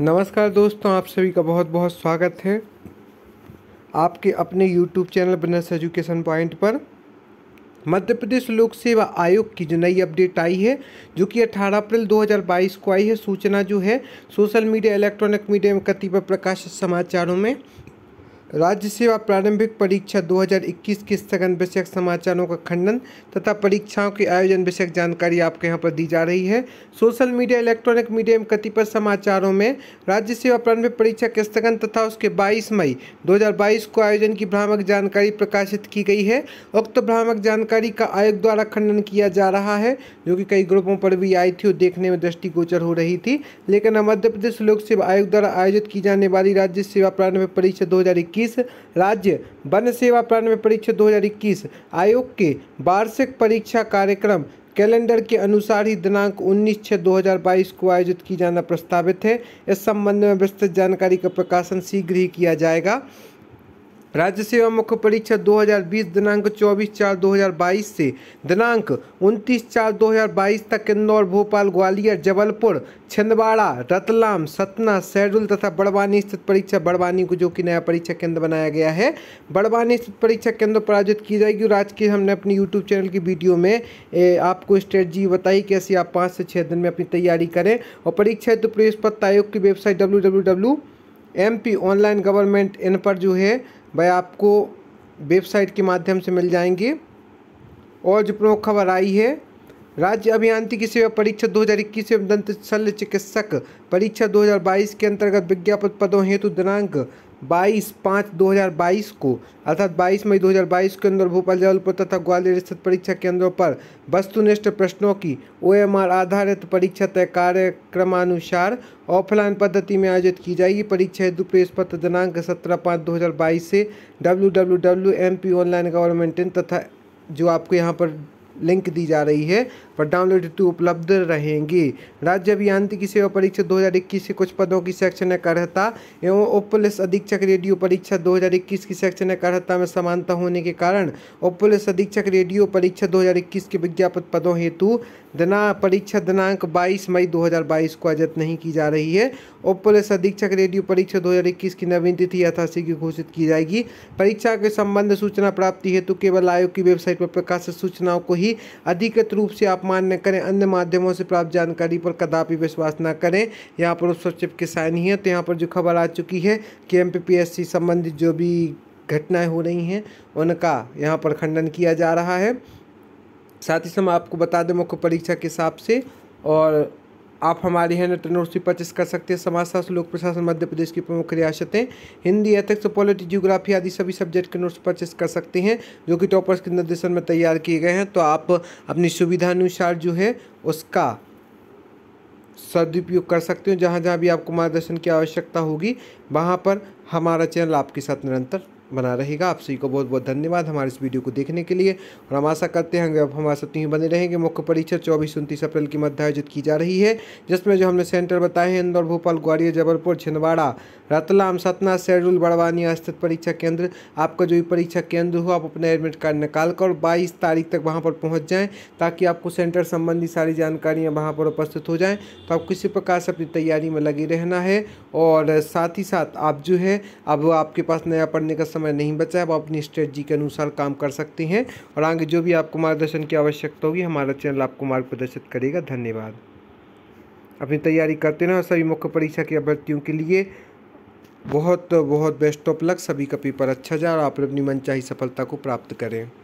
नमस्कार दोस्तों आप सभी का बहुत बहुत स्वागत है आपके अपने YouTube channel Banas education point पर मध्य प्रदेश लोक सेवा आयोग की जो नई अपडेट आई है जो कि 18 अप्रैल 2022 को आई है सूचना जो है सोशल मीडिया इलेक्ट्रॉनिक मीडिया में कतिपय प्रकाशित समाचारों में राज्य सेवा प्रारंभिक परीक्षा 2021 के स्थगन विषयक समाचारों का खंडन तथा परीक्षाओं के आयोजन विषयक जानकारी आपके यहाँ पर दी जा रही है सोशल मीडिया इलेक्ट्रॉनिक मीडिया एवं कतिपय समाचारों में राज्य सेवा प्रारंभिक परीक्षा के स्थगन तथा उसके 22 मई 2022 को आयोजन की भ्रामक जानकारी प्रकाशित की गई है उक्त भ्रामक जानकारी का आयोग द्वारा खंडन किया जा रहा है जो कि कई ग्रुपों पर भी आई थी और देखने में दृष्टिगोचर हो रही थी लेकिन मध्य प्रदेश लोक सेवा आयोग द्वारा आयोजित की जाने वाली राज्य सेवा प्रारंभिक परीक्षा दो 2021 राज्य वन सेवा प्रारंभ परीक्षा 2021 आयोग के वार्षिक परीक्षा कार्यक्रम कैलेंडर के अनुसार ही दिनांक 19 छः 2022 को आयोजित की जाना प्रस्तावित है इस संबंध में विस्तृत जानकारी का प्रकाशन शीघ्र ही किया जाएगा राज्य सेवा मुख्य परीक्षा 2020 दिनांक 24 चार 2022 से दिनांक 29 चार 2022 तक इंदौर भोपाल ग्वालियर जबलपुर छिंदवाड़ा रतलाम सतना शहडुल तथा बड़वानी स्थित परीक्षा बड़वानी को जो कि नया परीक्षा केंद्र बनाया गया है बड़वानी स्थित परीक्षा केंद्र पर आयोजित की जाएगी और आज के हमने अपने यूट्यूब चैनल की वीडियो में ए, आपको स्ट्रेटजी बताई कैसे आप पाँच से छः दिन में अपनी तैयारी करें और परीक्षा हेतु तो प्रवेश पत्र आयोग की website W M P online government in पर जो है वह आपको वेबसाइट के माध्यम से मिल जाएंगे और जो प्रमुख खबर आई है राज्य अभियांत्रिकी सेवा परीक्षा 2021 एवं दंत शल्य चिकित्सक परीक्षा 2022 के अंतर्गत विज्ञापन पदों हेतु दिनांक बाईस पाँच दो हज़ार बाईस को अर्थात बाईस मई दो हज़ार बाईस के अंदर भोपाल जबलपुर तथा ग्वालियर स्थित परीक्षा केंद्रों पर वस्तुनिष्ठ प्रश्नों की ओएमआर आधारित परीक्षा तय कार्यक्रमानुसार ऑफलाइन पद्धति में आयोजित की जाएगी परीक्षा हेतु प्रवेश पत्र दिनांक सत्रह पाँच दो हज़ार बाईस से W W W M P online government in तथा जो आपको यहाँ पर लिंक दी जा रही है पर डाउनलोड हेतु उपलब्ध रहेंगी राज्य अभियांत्रिकी सेवा परीक्षा 2021 के कुछ पदों की सेक्शन करहता एवं उप पुलिस अधीक्षक रेडियो परीक्षा 2021 की सेक्शन करहता में समानता होने के कारण उप पुलिस अधीक्षक रेडियो परीक्षा 2021 के विज्ञापित पदों हेतु दिना परीक्षा दिनांक 22 मई 2022 को आयोजित नहीं की जा रही है उप पुलिस अधीक्षक रेडियो परीक्षा इक्कीस की नवीन तिथि यथाशीघ्र घोषित की जाएगी परीक्षा के संबंध सूचना प्राप्ति हेतु केवल आयोग की वेबसाइट पर प्रकाशित सूचनाओं को ही की अधिकृत रूप से आप मान्य करें अन्य माध्यमों से प्राप्त जानकारी पर कदापि विश्वास न करें यहाँ पर उस सचिव के साइन ही है तो यहाँ पर जो खबर आ चुकी है कि एम संबंधित जो भी घटनाएं हो रही हैं उनका यहाँ पर खंडन किया जा रहा है साथ ही समय आपको बता दें मुख्य परीक्षा के हिसाब से और आप हमारी है नोट्स भी परचेस कर सकते हैं शास्त्र लोक प्रशासन मध्य प्रदेश की प्रमुख रियासतें हिंदी एथिक्स पॉलिटी जियोग्राफी आदि सभी सब्जेक्ट के नोट्स परचेस कर सकते हैं जो कि टॉपर्स के निर्देशन में तैयार किए गए हैं तो आप अपनी सुविधानुसार जो है उसका सदुपयोग कर सकते हो जहाँ जहाँ भी आपको मार्गदर्शन की आवश्यकता होगी वहाँ पर हमारा चैनल आपके साथ निरंतर बना रहेगा आप सभी को बहुत बहुत धन्यवाद हमारे इस वीडियो को देखने के लिए और हम आशा करते हैं अब हमारे साथ ही बने रहेंगे मुख्य परीक्षा चौबीस उनतीस अप्रैल की मध्य आयोजित की जा रही है जिसमें जो हमने सेंटर बताए हैं इंदौर भोपाल ग्वालियर जबलपुर छिंदवाड़ा रतलाम सतना शेड्यूल बड़वानिया स्थित परीक्षा केंद्र आपका जो भी परीक्षा केंद्र हो आप अपना एडमिट कार्ड निकाल कर बाईस तारीख तक वहाँ पर पहुँच जाएँ ताकि आपको सेंटर संबंधी सारी जानकारियाँ वहाँ पर उपस्थित हो जाएँ तो आप किसी प्रकार से अपनी तैयारी में लगे रहना है और साथ ही साथ आप जो है अब आपके पास नया पढ़ने का समय नहीं बचा है आप अपनी स्ट्रेटजी के अनुसार काम कर सकते हैं और आगे जो भी आपको मार्गदर्शन की आवश्यकता होगी हमारा चैनल आपको मार्ग प्रदर्शित करेगा धन्यवाद अपनी तैयारी करते रहें और सभी मुख्य परीक्षा की अभ्यर्थियों के लिए बहुत बहुत बेस्ट ऑफ लक सभी का पेपर अच्छा जाए और आप अपनी मनचाही सफलता को प्राप्त करें